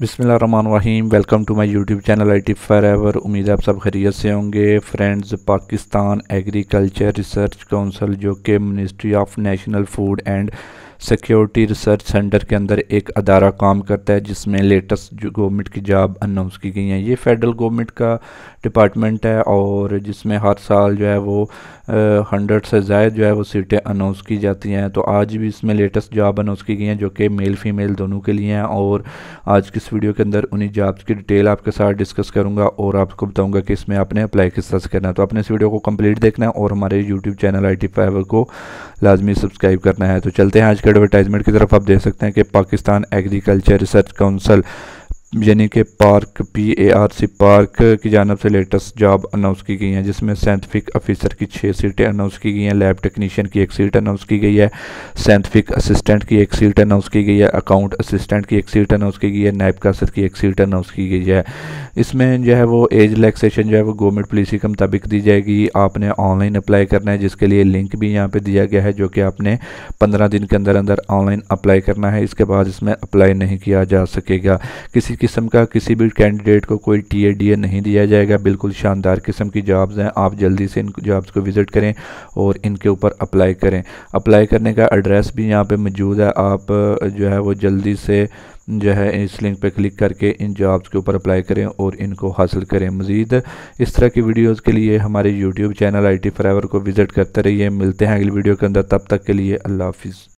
बिसमीम welcome to my YouTube channel I T forever उम्मीद है आप सब खरीत से होंगे friends Pakistan agriculture research council जो कि ministry of national food and security research centre के अंदर एक अदारा काम करता है जिसमें लेटेस्ट गवर्नमेंट की जॉब अनाउंस की गई हैं ये फेडरल गवर्नमेंट का डिपार्टमेंट है और जिसमें हर साल जो है वो हंड्रेड से ज़ायद जो है वो सीटें अनाउंस की जाती हैं तो आज भी इसमें लेटेस्ट जॉब अनाउंस की गई हैं जो कि मेल फीमेल दोनों के लिए हैं और आज की इस वीडियो के अंदर उन्हीं जॉब्स की डिटेल आपके साथ डिस्कस करूँगा और आपको बताऊँगा कि इसमें आपने अप्लाई किस तरह से करना है तो अपने इस वीडियो को कम्प्लीट देखना है और हमारे यूट्यूब चैनल आई टी को लाजमी सब्सक्राइब करना है तो चलते हैं आज का एडवर्टाइजमेंट की तरफ आप देख सकते हैं कि पाकिस्तान एग्रीकल्चर रिसर्च काउंसिल यानी कि PARC P A R C PARC की जानब से लेटेस्ट जॉब अनाउंस की गई हैं जिसमें साइंटिफिक ऑफिसर की छः सीटें अनाउंस की गई हैं लैब टेक्नीशियन की एक सीट अनाउंस की गई है साइंटिफिक असिस्टेंट की एक सीट अनाउंस की गई है अकाउंट असिस्टेंट की एक सीट अनाउंस की गई है नायब कासर की एक सीट अनाउंस की गई है इसमें जो है वो एज रिलैक्सेशन जो है वो गवर्नमेंट पॉलिसी के मुताबिक दी जाएगी आपने ऑनलाइन अप्लाई करना है जिसके लिए लिंक भी यहाँ पर दिया गया है जो कि आपने पंद्रह दिन के अंदर अंदर ऑनलाइन अप्लाई करना है इसके बाद इसमें अप्लाई नहीं किया जा सकेगा किसी किस्म का किसी भी कैंडिडेट को कोई टी ए डी ए नहीं दिया जाएगा बिल्कुल शानदार किस्म की जॉब्स हैं आप जल्दी से इन जॉब्स को विज़िट करें और इनके ऊपर अप्लाई करें अप्लाई करने का एड्रेस भी यहाँ पर मौजूद है आप जो है वो जल्दी से जो है इस लिंक पर क्लिक करके इन जॉब्स के ऊपर अप्लाई करें और इनको हासिल करें मज़ीद इस तरह की वीडियोज़ के लिए हमारे YouTube channel I T ever को विज़िट करते रहिए मिलते हैं अगली वीडियो के अंदर तब तक के लिए अल्लाह हाफिज़